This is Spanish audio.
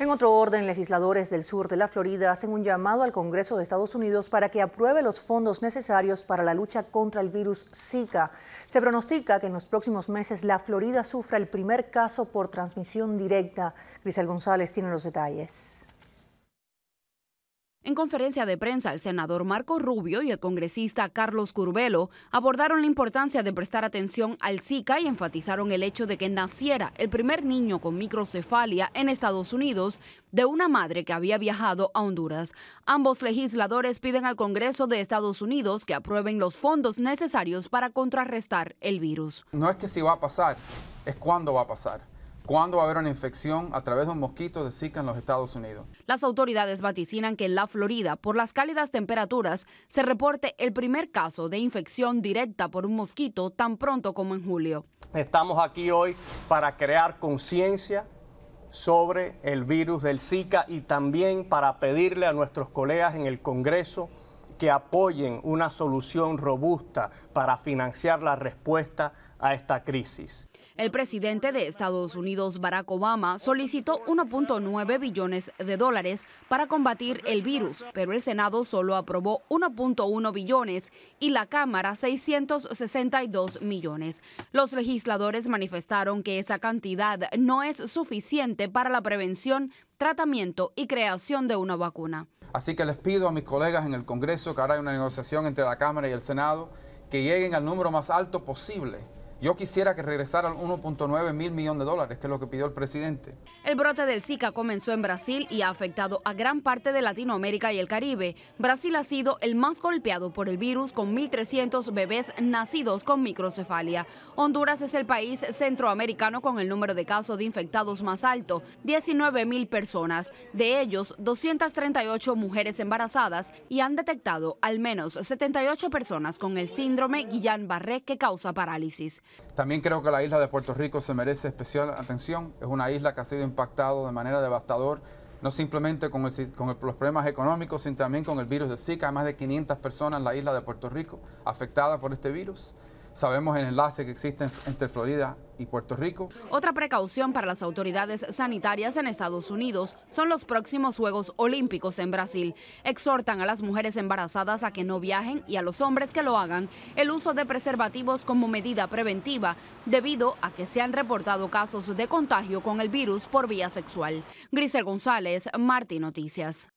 En otro orden, legisladores del sur de la Florida hacen un llamado al Congreso de Estados Unidos para que apruebe los fondos necesarios para la lucha contra el virus Zika. Se pronostica que en los próximos meses la Florida sufra el primer caso por transmisión directa. Grisel González tiene los detalles. En conferencia de prensa, el senador Marco Rubio y el congresista Carlos Curbelo abordaron la importancia de prestar atención al Zika y enfatizaron el hecho de que naciera el primer niño con microcefalia en Estados Unidos de una madre que había viajado a Honduras. Ambos legisladores piden al Congreso de Estados Unidos que aprueben los fondos necesarios para contrarrestar el virus. No es que si va a pasar, es cuándo va a pasar cuándo va a haber una infección a través de un mosquito de Zika en los Estados Unidos. Las autoridades vaticinan que en la Florida, por las cálidas temperaturas, se reporte el primer caso de infección directa por un mosquito tan pronto como en julio. Estamos aquí hoy para crear conciencia sobre el virus del Zika y también para pedirle a nuestros colegas en el Congreso que apoyen una solución robusta para financiar la respuesta a esta crisis. El presidente de Estados Unidos, Barack Obama, solicitó 1.9 billones de dólares para combatir el virus, pero el Senado solo aprobó 1.1 billones y la Cámara 662 millones. Los legisladores manifestaron que esa cantidad no es suficiente para la prevención tratamiento y creación de una vacuna. Así que les pido a mis colegas en el Congreso que ahora hay una negociación entre la Cámara y el Senado que lleguen al número más alto posible yo quisiera que regresaran 1.9 mil millones de dólares, que es lo que pidió el presidente. El brote del Zika comenzó en Brasil y ha afectado a gran parte de Latinoamérica y el Caribe. Brasil ha sido el más golpeado por el virus con 1.300 bebés nacidos con microcefalia. Honduras es el país centroamericano con el número de casos de infectados más alto, 19 mil personas. De ellos, 238 mujeres embarazadas y han detectado al menos 78 personas con el síndrome Guillain-Barré que causa parálisis. También creo que la isla de Puerto Rico se merece especial atención. Es una isla que ha sido impactada de manera devastadora no simplemente con, los problemas económicos, sino también con el virus de Zika. Hay más de 500 personas en la isla de Puerto Rico afectadas por este virus. Sabemos el enlace que existe entre Florida y Puerto Rico. Otra precaución para las autoridades sanitarias en Estados Unidos son los próximos Juegos Olímpicos en Brasil. Exhortan a las mujeres embarazadas a que no viajen y a los hombres que lo hagan el uso de preservativos como medida preventiva debido a que se han reportado casos de contagio con el virus por vía sexual. Grisel González, Martín Noticias.